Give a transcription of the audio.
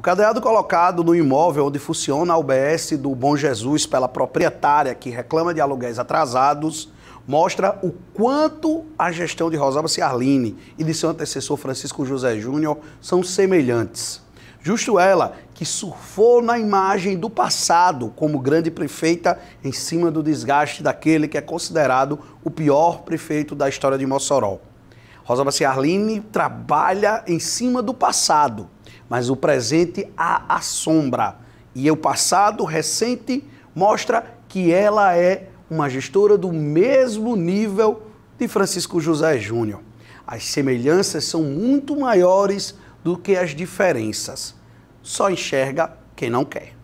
O cadeado colocado no imóvel onde funciona a UBS do Bom Jesus pela proprietária que reclama de aluguéis atrasados mostra o quanto a gestão de Rosalba Ciarline e de seu antecessor Francisco José Júnior são semelhantes. Justo ela, que surfou na imagem do passado como grande prefeita em cima do desgaste daquele que é considerado o pior prefeito da história de Mossoró. Rosalba Ciarline trabalha em cima do passado mas o presente a assombra. E o passado recente mostra que ela é uma gestora do mesmo nível de Francisco José Júnior. As semelhanças são muito maiores do que as diferenças. Só enxerga quem não quer.